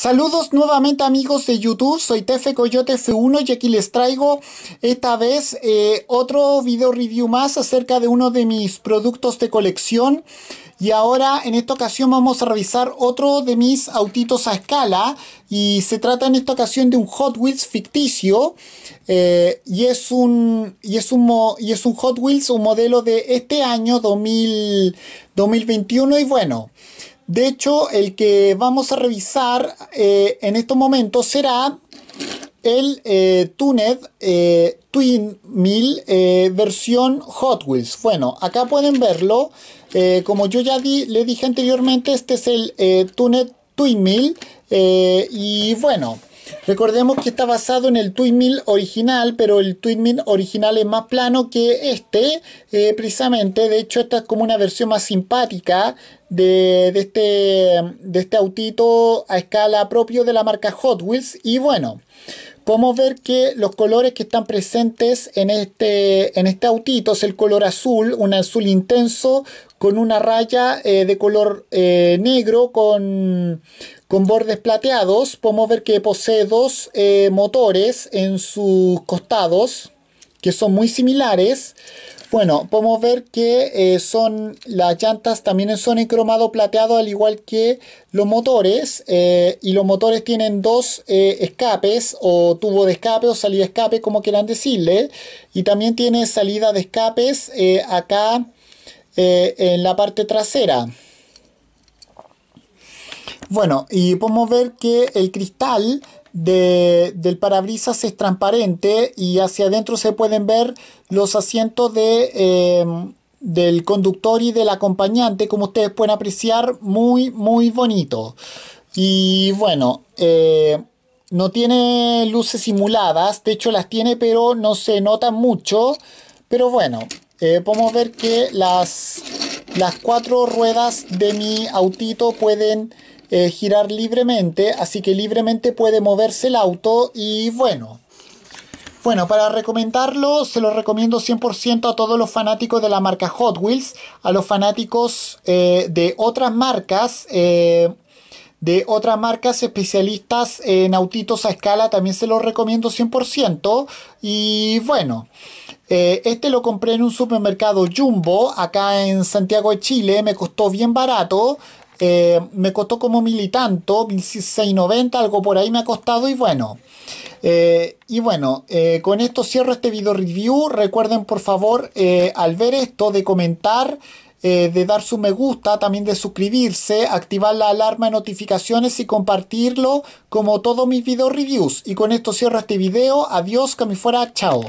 Saludos nuevamente amigos de YouTube, soy Tefe Coyote F1 y aquí les traigo esta vez eh, otro video review más acerca de uno de mis productos de colección y ahora en esta ocasión vamos a revisar otro de mis autitos a escala y se trata en esta ocasión de un Hot Wheels ficticio eh, y, es un, y, es un, y es un Hot Wheels, un modelo de este año 2021 y bueno... De hecho, el que vamos a revisar eh, en estos momentos será el eh, Tuned eh, Twin Mill versión Hot Wheels. Bueno, acá pueden verlo. como yo ya le dije anteriormente, este es el Tuned Twin Mill y bueno, Recordemos que está basado en el Twin Mill original, pero el Twin Mill original es más plano que este, eh, precisamente. De hecho, esta es como una versión más simpática de, este, de este autito a escala propio de la marca Hot Wheels. Y bueno, podemos ver que los colores que están presentes en este, en este autito es el color azul, un azul intenso con una raya eh, de color eh, negro con con bordes plateados. Podemos ver que posee dos eh, motores en sus costados que son muy similares. Bueno, podemos ver que eh, son las llantas también son en cromado plateado al igual que los motores eh, y los motores tienen dos escapes o tubo de escape o salida de escape como quieran decirle y también tiene salida de escapes acá en la parte trasera. Bueno, y podemos ver que el cristal del parabrisas es transparente y hacia adentro se pueden ver los asientos de... Eh, del conductor y del acompañante, como ustedes pueden apreciar, muy, muy bonito. Y bueno, eh, no tiene luces simuladas, de hecho las tiene, pero no se notan mucho. Pero bueno, eh, podemos ver que las, las cuatro ruedas de mi autito pueden eh, girar libremente, así que libremente puede moverse el auto y bueno. Bueno, para recomendarlo, se lo recomiendo 100% a todos los fanáticos de la marca Hot Wheels, a los fanáticos eh, de otras marcas, eh, de otras marcas especialistas en autitos a escala, también se lo recomiendo 100%. Y bueno. Eh, este lo compré en un supermercado Jumbo, acá en Santiago de Chile, me costó bien barato. Eh, me costó como mil y tanto, 1690, algo por ahí me ha costado y bueno. Eh, y bueno, con esto cierro este video review. Recuerden por favor al ver esto de comentar. de dar su me gusta, también de suscribirse, activar la alarma de notificaciones y compartirlo como todos mis video reviews. Y con esto cierro este video. Adiós, que me fuera, chao.